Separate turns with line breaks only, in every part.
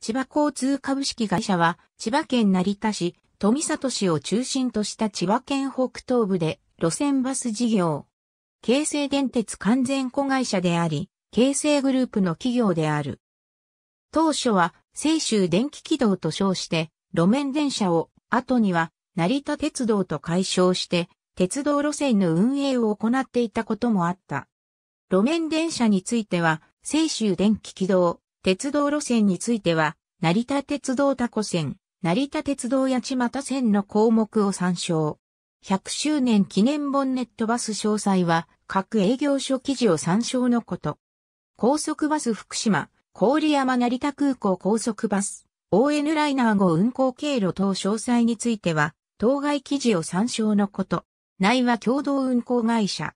千葉交通株式会社は、千葉県成田市、富里市を中心とした千葉県北東部で路線バス事業。京成電鉄完全子会社であり、京成グループの企業である。当初は、青州電気軌道と称して、路面電車を、後には、成田鉄道と解消して、鉄道路線の運営を行っていたこともあった。路面電車については、青州電気軌道、鉄道路線については、成田鉄道タコ線、成田鉄道八街線の項目を参照。100周年記念本ネットバス詳細は、各営業所記事を参照のこと。高速バス福島、郡山成田空港高速バス、ON ライナー号運行経路等詳細については、当該記事を参照のこと。内は共同運行会社。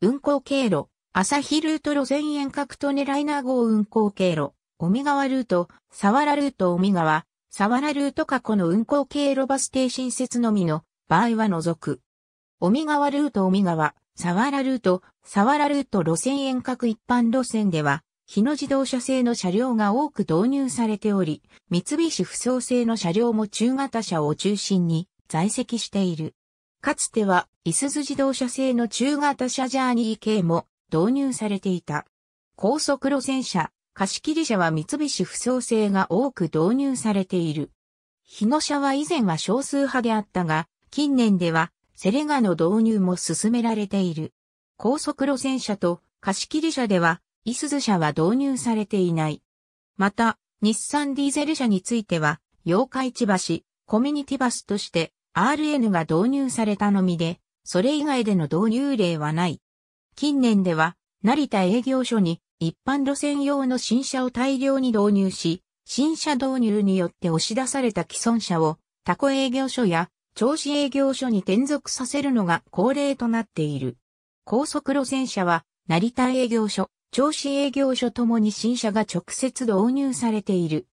運行経路、朝日ルート路線遠隔トネライナー号運行経路。尾身川ルート、沢原ルート尾身川、沢原ルート過去の運行経路バス停新設のみの場合は除く。尾身川ルート尾身川、沢原ルート、沢原ルート路線遠隔一般路線では、日野自動車製の車両が多く導入されており、三菱不走製の車両も中型車を中心に在籍している。かつては、いすゞ自動車製の中型車ジャーニー系も導入されていた。高速路線車、貸切車は三菱不創性が多く導入されている。日野車は以前は少数派であったが、近年ではセレガの導入も進められている。高速路線車と貸切車では、イスズ車は導入されていない。また、日産ディーゼル車については、千葉市橋、コミュニティバスとして RN が導入されたのみで、それ以外での導入例はない。近年では、成田営業所に一般路線用の新車を大量に導入し、新車導入によって押し出された既存車をタコ営業所や調子営業所に転属させるのが恒例となっている。高速路線車は成田営業所、調子営業所ともに新車が直接導入されている。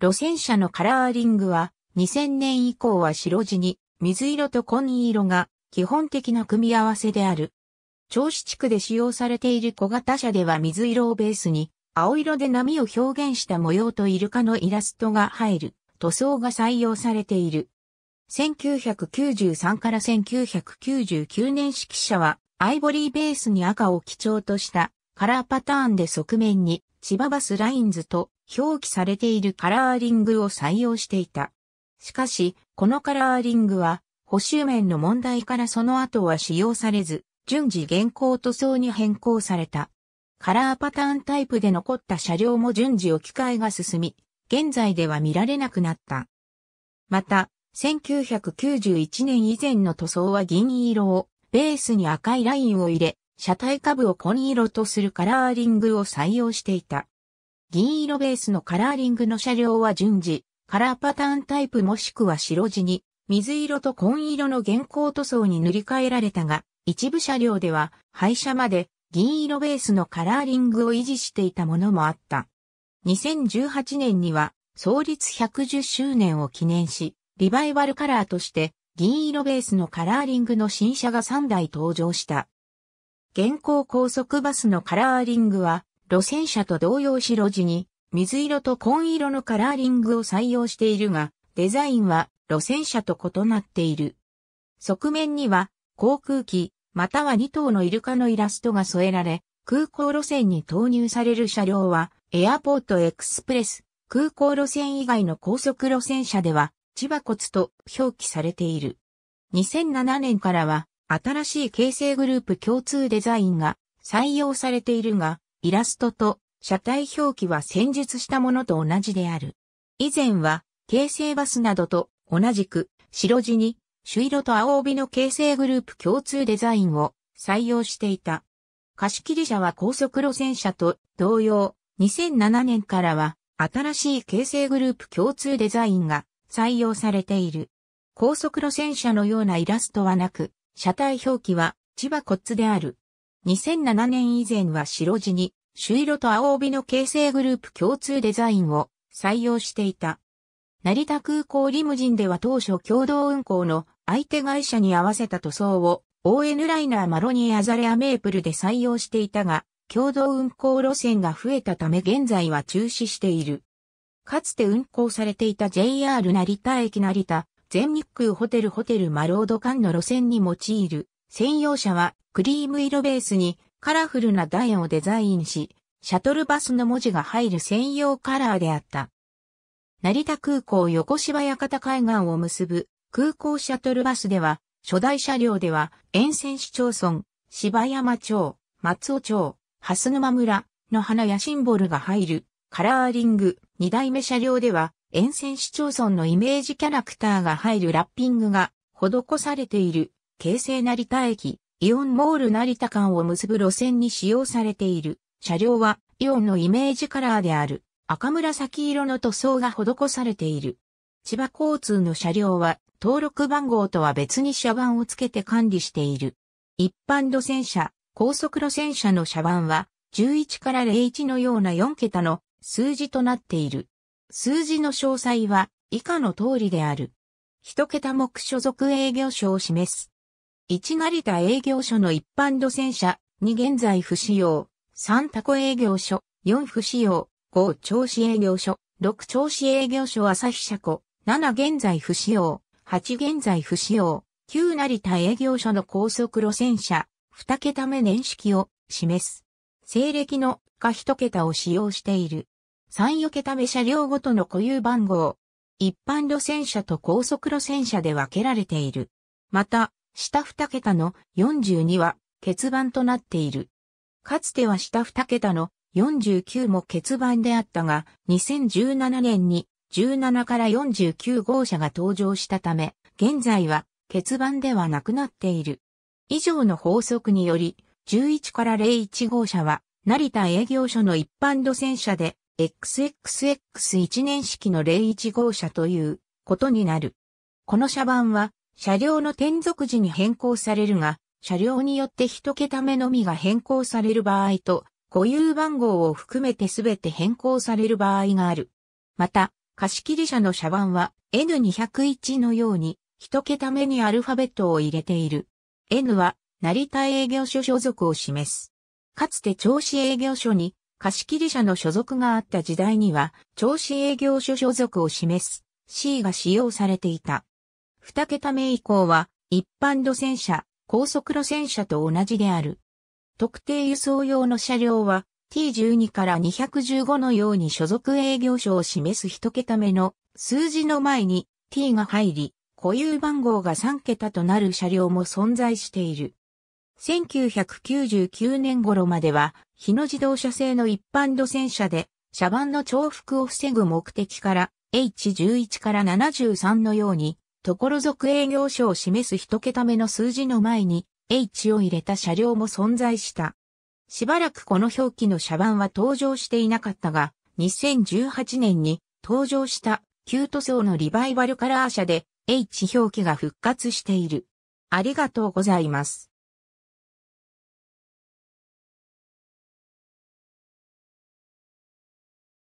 路線車のカラーリングは2000年以降は白地に水色と紺色が基本的な組み合わせである。調子地区で使用されている小型車では水色をベースに、青色で波を表現した模様とイルカのイラストが入る塗装が採用されている。1993から1999年式車は、アイボリーベースに赤を基調としたカラーパターンで側面に千葉バスラインズと表記されているカラーリングを採用していた。しかし、このカラーリングは、補修面の問題からその後は使用されず、順次現行塗装に変更された。カラーパターンタイプで残った車両も順次置き換えが進み、現在では見られなくなった。また、1991年以前の塗装は銀色を、ベースに赤いラインを入れ、車体下部を紺色とするカラーリングを採用していた。銀色ベースのカラーリングの車両は順次、カラーパターンタイプもしくは白地に、水色と紺色の原稿塗装に塗り替えられたが、一部車両では廃車まで銀色ベースのカラーリングを維持していたものもあった。2018年には創立110周年を記念し、リバイバルカラーとして銀色ベースのカラーリングの新車が3台登場した。現行高速バスのカラーリングは路線車と同様白地に水色と紺色のカラーリングを採用しているが、デザインは路線車と異なっている。側面には航空機、または2頭のイルカのイラストが添えられ、空港路線に投入される車両は、エアポートエクスプレス、空港路線以外の高速路線車では、千葉骨と表記されている。2007年からは、新しい形成グループ共通デザインが採用されているが、イラストと車体表記は戦術したものと同じである。以前は、京成バスなどと同じく白地に朱色と青帯の形成グループ共通デザインを採用していた。貸切車は高速路線車と同様、2007年からは新しい形成グループ共通デザインが採用されている。高速路線車のようなイラストはなく、車体表記は千葉コッツである。2007年以前は白地に、朱色と青帯の形成グループ共通デザインを採用していた。成田空港リムジンでは当初共同運行の相手会社に合わせた塗装を ON ライナーマロニーアザレアメープルで採用していたが、共同運行路線が増えたため現在は中止している。かつて運行されていた JR 成田駅成田、全日空ホテルホテルマロード間の路線に用いる専用車はクリーム色ベースにカラフルなダイヤをデザインし、シャトルバスの文字が入る専用カラーであった。成田空港横芝屋方海岸を結ぶ空港シャトルバスでは、初代車両では、沿線市町村、芝山町、松尾町、蓮沼村の花やシンボルが入る、カラーリング、二代目車両では、沿線市町村のイメージキャラクターが入るラッピングが施されている、京成成田駅、イオンモール成田間を結ぶ路線に使用されている、車両はイオンのイメージカラーである、赤紫色の塗装が施されている。千葉交通の車両は登録番号とは別に車番をつけて管理している。一般路線車、高速路線車の車番は、11から01のような4桁の数字となっている。数字の詳細は以下の通りである。一桁目所属営業所を示す。1成田営業所の一般路線車、2現在不使用、3タコ営業所、4不使用、5調子営業所、6調子営業所朝日車庫、7現在不使用、8現在不使用、旧成田営業所の高速路線車、2桁目年式を示す。西暦の下1桁を使用している。34桁目車両ごとの固有番号。一般路線車と高速路線車で分けられている。また、下2桁の42は欠番となっている。かつては下2桁の49も欠番であったが、2017年に17から49号車が登場したため、現在は欠番ではなくなっている。以上の法則により、11から01号車は、成田営業所の一般路線車で、XXX1 年式の01号車ということになる。この車番は、車両の転属時に変更されるが、車両によって一桁目のみが変更される場合と、固有番号を含めてすべて変更される場合がある。また、貸切車の車番は N201 のように一桁目にアルファベットを入れている。N は成田営業所所属を示す。かつて調子営業所に貸切車の所属があった時代には調子営業所所属を示す C が使用されていた。二桁目以降は一般路線車、高速路線車と同じである。特定輸送用の車両は T12 から215のように所属営業所を示す一桁目の数字の前に T が入り、固有番号が3桁となる車両も存在している。1999年頃までは、日野自動車製の一般路線車で、車番の重複を防ぐ目的から、H11 から73のように、所属営業所を示す一桁目の数字の前に、H を入れた車両も存在した。しばらくこの表記の車番は登場していなかったが、2018年に登場した旧塗装のリバイバルカラー車で H 表記が復活している。ありがとうございます。